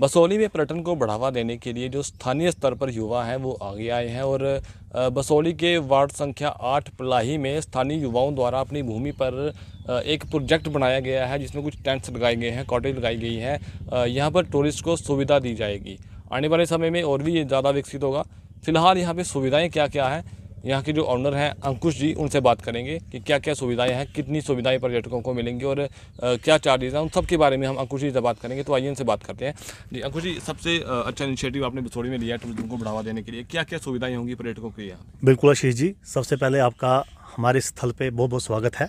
बसोली में पर्यटन को बढ़ावा देने के लिए जो स्थानीय स्तर पर युवा हैं वो आगे आए हैं और बसोली के वार्ड संख्या आठ पलाही में स्थानीय युवाओं द्वारा अपनी भूमि पर एक प्रोजेक्ट बनाया गया है जिसमें कुछ टेंट्स लगाए गए हैं कॉटेज लगाई गई है यहाँ पर टूरिस्ट को सुविधा दी जाएगी आने वाले समय में और भी ज़्यादा विकसित होगा फिलहाल यहाँ पर सुविधाएँ क्या क्या हैं यहाँ के जो ऑनर हैं अंकुश जी उनसे बात करेंगे कि क्या क्या सुविधाएं हैं कितनी सुविधाएं पर्यटकों को मिलेंगी और क्या चार्जेज हैं उन सब के बारे में हम अंकुश जी से बात करेंगे तो आइए इनसे बात करते हैं जी अंकुश जी सबसे अच्छा इनिशिएटिव आपने बिसोड़ी में लिया है टूरिज्म को बढ़ावा देने के लिए क्या क्या सुविधाएँ होंगी पर्यटकों के यहाँ बिल्कुल आशीष जी सबसे पहले आपका हमारे स्थल पर बहुत बहुत स्वागत है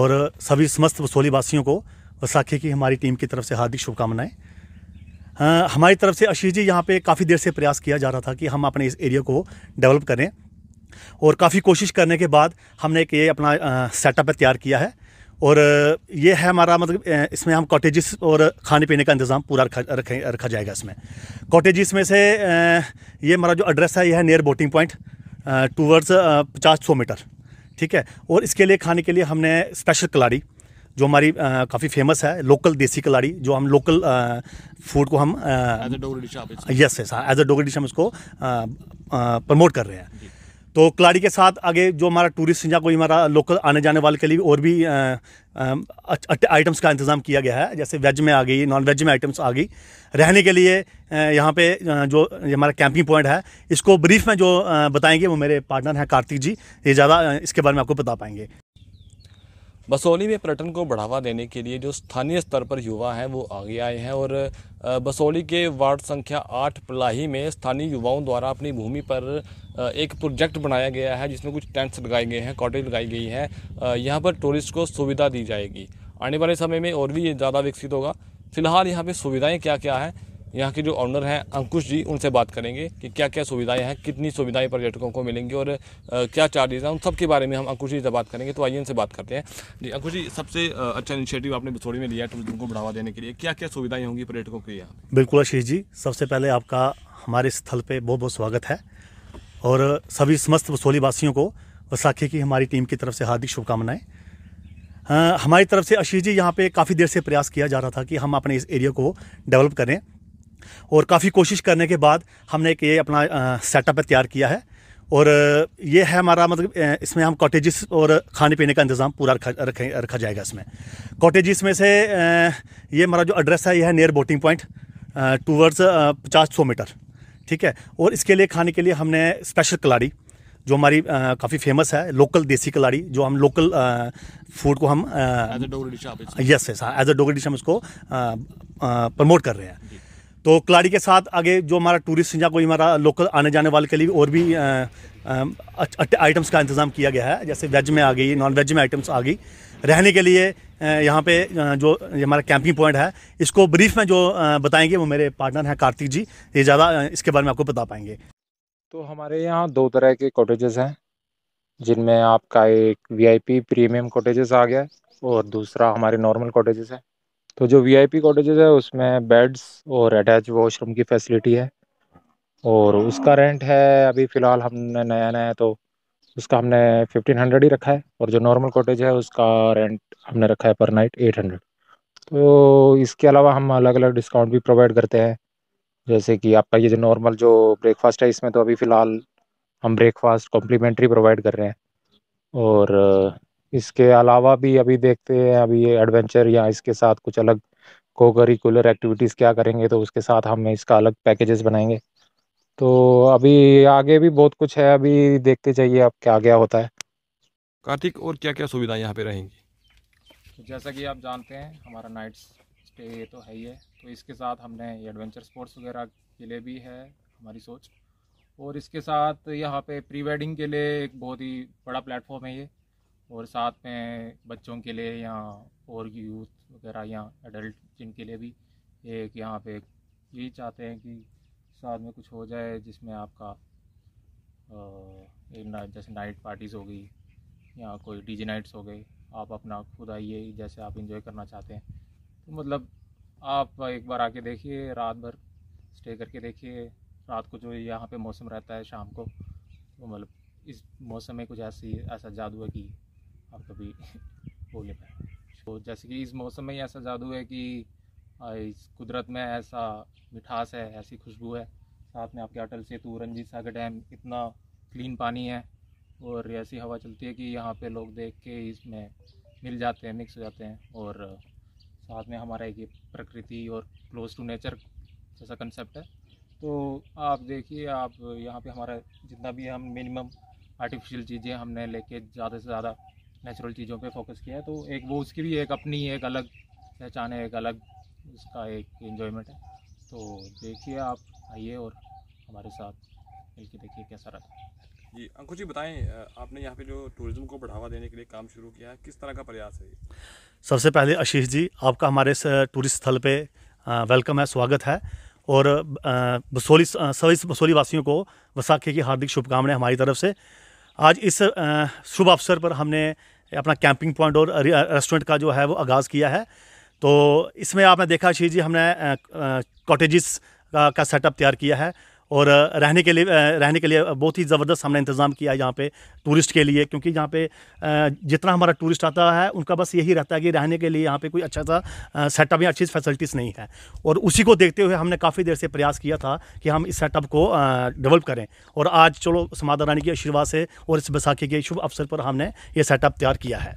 और सभी समस्त बसोली वासियों को वसाखी की हमारी टीम की तरफ से हार्दिक शुभकामनाएं हमारी तरफ से आशीष जी यहाँ पे काफ़ी देर से प्रयास किया जा रहा था कि हम अपने इस एरिया को डेवलप करें और काफ़ी कोशिश करने के बाद हमने एक ये अपना सेटअप तैयार किया है और ये है हमारा मतलब इसमें हम कॉटेजेस और खाने पीने का इंतज़ाम पूरा रखा रखे रखा जाएगा इसमें कॉटेजेस में से ये हमारा जो एड्रेस है यह है नियर बोटिंग पॉइंट टूवर्ड्स पचास सौ मीटर ठीक है और इसके लिए खाने के लिए हमने स्पेशल कलाड़ी जो हमारी काफ़ी फेमस है लोकल देसी कलाड़ी जो हम लोकल फूड को हम as a Dogri dish yes yes as a Dogri dish हम इसको प्रमोट कर रहे हैं तो कलाड़ी के साथ आगे जो हमारा टूरिस्ट या कोई हमारा लोकल आने जाने वाले के लिए और भी आइटम्स का इंतज़ाम किया गया है जैसे वेज में आ गई नॉन वेज में आइटम्स आ गई रहने के लिए यहाँ पे जो हमारा कैंपिंग पॉइंट है इसको ब्रीफ में जो बताएंगे वो मेरे पार्टनर हैं कार्तिक जी ये ज़्यादा इसके बारे में आपको बता पाएंगे बसोली में पर्यटन को बढ़ावा देने के लिए जो स्थानीय स्तर पर युवा हैं वो आगे आए हैं और बसोली के वार्ड संख्या आठ पलाही में स्थानीय युवाओं द्वारा अपनी भूमि पर एक प्रोजेक्ट बनाया गया है जिसमें कुछ टेंट्स लगाए गए हैं कॉटेज लगाई गई है यहाँ पर टूरिस्ट को सुविधा दी जाएगी आने वाले समय में और भी ज़्यादा विकसित होगा फिलहाल यहाँ पर सुविधाएँ क्या क्या हैं यहाँ के जो ऑनर हैं अंकुश जी उनसे बात करेंगे कि क्या क्या सुविधाएं हैं कितनी सुविधाएं पर्यटकों को मिलेंगी और क्या चार्जेस हैं उन सब के बारे में हम अंकुश जी से बात करेंगे तो आइए इनसे बात करते हैं जी अंकुश जी सबसे अच्छा इनिशिएटिव आपने बिछोड़ी में लिया है टूरिज्म को बढ़ावा देने के लिए क्या क्या सुविधाएँ होंगी पर्यटकों के यहाँ बिल्कुल आशीष जी सबसे पहले आपका हमारे स्थल पर बहुत बहुत स्वागत है और सभी समस्त वसोली वासियों को वसाखी की हमारी टीम की तरफ से हार्दिक शुभकामनाएं हाँ, हमारी तरफ से अशीष जी यहाँ पे काफ़ी देर से प्रयास किया जा रहा था कि हम अपने इस एरिया को डेवलप करें और काफ़ी कोशिश करने के बाद हमने एक ये अपना सेटअप तैयार किया है और ये है हमारा मतलब इसमें हम कॉटेजेस और खाने पीने का इंतज़ाम पूरा रखा रखे रखा जाएगा इसमें कॉटेजेस में से ये हमारा जो एड्रेस है यह है नियर बोटिंग पॉइंट टूवर्ड्स पचास सौ मीटर ठीक है और इसके लिए खाने के लिए हमने स्पेशल कलाड़ी जो हमारी काफ़ी फेमस है लोकल देसी कलाड़ी जो हम लोकल फूड को हम yes yes as a Dogri dish हाँ, हम इसको प्रमोट कर रहे हैं तो कलाड़ी के साथ आगे जो हमारा टूरिस्ट या कोई हमारा लोकल आने जाने वाले के लिए और भी आइटम्स का इंतज़ाम किया गया है जैसे वेज में आ गई नॉन वेज में आइटम्स आ गई रहने के लिए यहाँ पे जो हमारा कैंपिंग पॉइंट है इसको ब्रीफ में जो बताएंगे वो मेरे पार्टनर हैं कार्तिक जी ये ज़्यादा इसके बारे में आपको बता पाएंगे तो हमारे यहाँ दो तरह के कॉटेजेस हैं जिनमें आपका एक वीआईपी प्रीमियम कॉटेजेस आ गया है और दूसरा हमारे नॉर्मल कॉटेजेस है तो जो वीआईपी कॉटेजेस है उसमें बेड्स और अटैच वॉशरूम की फैसिलिटी है और उसका रेंट है अभी फ़िलहाल हमने नया नया तो उसका हमने फिफ्टीन हंड्रेड ही रखा है और जो नॉर्मल कॉटेज है उसका रेंट हमने रखा है पर नाइट एट हंड्रेड तो इसके अलावा हम अलग अलग डिस्काउंट भी प्रोवाइड करते हैं जैसे कि आपका ये जो नॉर्मल जो ब्रेकफास्ट है इसमें तो अभी फ़िलहाल हम ब्रेकफास्ट कॉम्प्लीमेंट्री प्रोवाइड कर रहे हैं और इसके अलावा भी अभी देखते हैं अभी ये एडवेंचर या इसके साथ कुछ अलग को करिकुलर एक्टिविटीज़ क्या करेंगे तो उसके साथ हम इसका अलग पैकेजेस बनाएंगे तो अभी आगे भी बहुत कुछ है अभी देखते जाइए आप क्या क्या होता है कार्तिक और क्या क्या सुविधाएं यहाँ पे रहेंगी जैसा कि आप जानते हैं हमारा नाइट स्टे ये तो है ही है तो इसके साथ हमने ये एडवेंचर स्पोर्ट्स वगैरह के लिए भी है हमारी सोच और इसके साथ यहाँ पे प्री वेडिंग के लिए एक बहुत ही बड़ा प्लेटफॉर्म है ये और साथ में बच्चों के लिए या और यूथ वगैरह या एडल्ट जिनके लिए भी एक यहाँ पे यही चाहते हैं कि साथ में कुछ हो जाए जिसमें आपका जैसे नाइट पार्टीज़ हो गई या कोई डीजे नाइट्स हो गए आप अपना खुद आइए जैसे आप इंजॉय करना चाहते हैं तो मतलब आप एक बार आके देखिए रात भर स्टे करके देखिए रात को जो यहाँ पे मौसम रहता है शाम को तो मतलब इस मौसम में कुछ ऐसी ऐसा जादू है कि आप कभी बोल नहीं पाए तो जैसे कि इस मौसम में ही ऐसा जादू है कि इस कुदरत में ऐसा मिठास है ऐसी खुशबू है साथ में आपके अटल सेतु रंजीत सागर डैम इतना क्लीन पानी है और ऐसी हवा चलती है कि यहाँ पे लोग देख के इसमें मिल जाते हैं मिक्स हो जाते हैं और साथ में हमारा एक प्रकृति और क्लोज टू नेचर जैसा कंसेप्ट है तो आप देखिए आप यहाँ पे हमारा जितना भी हम मिनिमम आर्टिफिशियल चीज़ें हमने लेके ज़्यादा से ज़्यादा नेचुरल चीज़ों पे फोकस किया है तो एक वो उसकी भी एक अपनी एक अलग पहचान है एक अलग इसका एक इन्जॉयमेंट है तो देखिए आप आइए और हमारे साथ मिल के देखिए कैसा रहा जी अंकुश जी बताएं आपने यहाँ पे जो टूरिज़्म को बढ़ावा देने के लिए काम शुरू किया है किस तरह का प्रयास है सबसे पहले आशीष जी आपका हमारे इस टूरिस्ट स्थल पे वेलकम है स्वागत है और बसोली सभी बसोली वासियों को वसाखी की हार्दिक शुभकामनाएं हमारी तरफ से आज इस शुभ अवसर पर हमने अपना कैंपिंग पॉइंट और रेस्टोरेंट का जो है वो आगाज़ किया है तो इसमें आपने देखा शी जी हमने कॉटेजेस का, का सेटअप तैयार किया है और रहने के लिए रहने के लिए बहुत ही ज़बरदस्त हमने इंतज़ाम किया है यहाँ पे टूरिस्ट के लिए क्योंकि यहाँ पे जितना हमारा टूरिस्ट आता है उनका बस यही रहता है कि रहने के लिए यहाँ पे कोई अच्छा सा सेटअप या अच्छी फैसिलिटीज़ नहीं है और उसी को देखते हुए हमने काफ़ी देर से प्रयास किया था कि हम इस सेटअप को डेवलप करें और आज चलो समाधा रानी के आशीर्वाद से और इस बैसाखी के शुभ अवसर पर हमने ये सेटअप तैयार किया है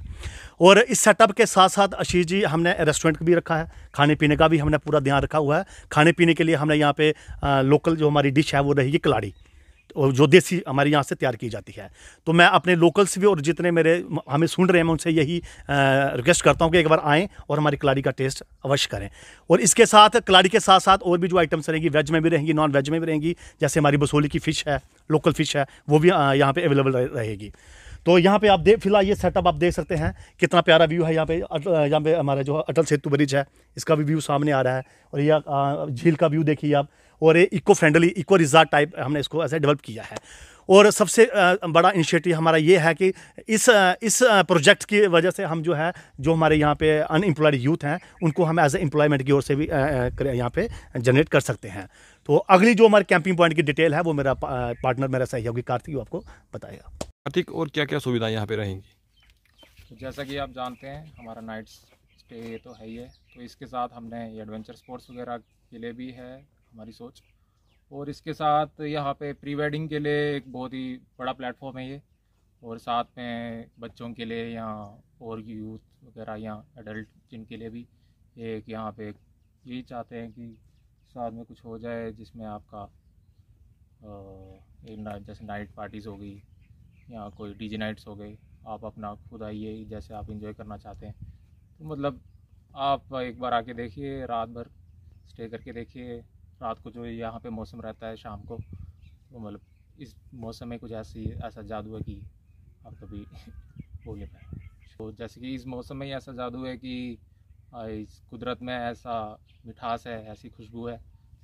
और इस सेटअप के साथ साथ आशीष जी हमने रेस्टोरेंट भी रखा है खाने पीने का भी हमने पूरा ध्यान रखा हुआ है खाने पीने के लिए हमने यहाँ पे आ, लोकल जो हमारी डिश है वो रहेगी कलाड़ी और जो देसी हमारे यहाँ से तैयार की जाती है तो मैं अपने लोकल्स भी और जितने मेरे हमें सुन रहे हैं उनसे यही रिक्वेस्ट करता हूँ कि एक बार आएँ और हमारी कलाड़ी का टेस्ट अवश्य करें और इसके साथ कलाड़ी के साथ साथ और भी जो आइटम्स रहेंगी वेज में भी रहेंगी नॉन वेज में भी रहेंगी जैसे हमारी बसोली की फ़िश है लोकल फ़िश है वो भी यहाँ पर अवेलेबल रहेगी तो यहाँ पे आप देख फिलहाल ये सेटअप आप देख सकते हैं कितना प्यारा व्यू है यहाँ पे यहाँ पे हमारा जो अटल सेतु ब्रिज है इसका भी व्यू सामने आ रहा है और ये झील का व्यू देखिए आप और ये eco friendly eco resort type हमने इसको ऐसे डेवलप किया है और सबसे बड़ा इनिशिएटिव हमारा ये है कि इस इस प्रोजेक्ट की वजह से हम जो है जो हमारे यहाँ पे अनएम्प्लॉयड यूथ हैं उनको हम एज ए एम्प्लॉयमेंट की ओर से भी यहाँ पे जनरेट कर सकते हैं तो अगली जो हमारे कैंपिंग पॉइंट की डिटेल है वो मेरा पार्टनर मेरा सहयोगी कार्तिक आपको बताएगा अधिक और क्या क्या सुविधाएं यहाँ पे रहेंगी तो जैसा कि आप जानते हैं हमारा नाइट स्टे तो है ही है तो इसके साथ हमने एडवेंचर स्पोर्ट्स वगैरह के लिए भी है हमारी सोच और इसके साथ यहाँ पे प्री वेडिंग के लिए एक बहुत ही बड़ा प्लेटफॉर्म है ये और साथ में बच्चों के लिए या और यूथ वगैरह या एडल्ट जिनके लिए भी एक यहाँ पे यही चाहते हैं कि साथ में कुछ हो जाए जिसमें आपका आ, जैसे नाइट पार्टीज़ होगी या कोई डीजे नाइट्स हो गए आप अपना खुद आइए जैसे आप इंजॉय करना चाहते हैं तो मतलब आप एक बार आके देखिए रात भर स्टे करके देखिए रात को जो यहाँ पे मौसम रहता है शाम को तो मतलब इस मौसम में कुछ ऐसी ऐसा जादू है कि आप कभी बोल नहीं पाए तो जैसे कि इस मौसम में ही ऐसा जादू है कि इस कुदरत में ऐसा मिठास है ऐसी खुशबू है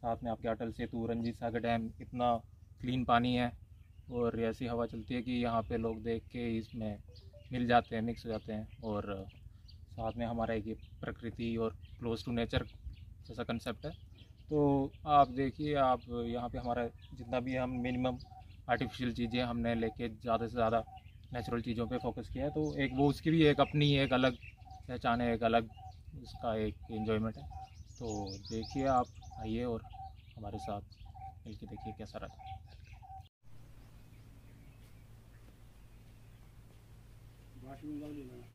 साथ में आपके अटल सेतु रंजीत सागर डैम इतना क्लीन पानी है और ऐसी हवा चलती है कि यहाँ पे लोग देख के इसमें मिल जाते हैं मिक्स हो जाते हैं और साथ में हमारा एक ये प्रकृति और क्लोज टू नेचर जैसा कंसेप्ट है तो आप देखिए आप यहाँ पे हमारा जितना भी हम मिनिमम आर्टिफिशियल चीज़ें हमने लेके ज़्यादा से ज़्यादा नेचुरल चीज़ों पे फोकस किया है तो एक वो उसकी भी एक अपनी एक अलग पहचान है एक अलग उसका एक इन्जॉयमेंट है तो देखिए आप आइए और हमारे साथ मिल देखिए कैसा है വാഷിംഗ് പൗഡർ ഇടണം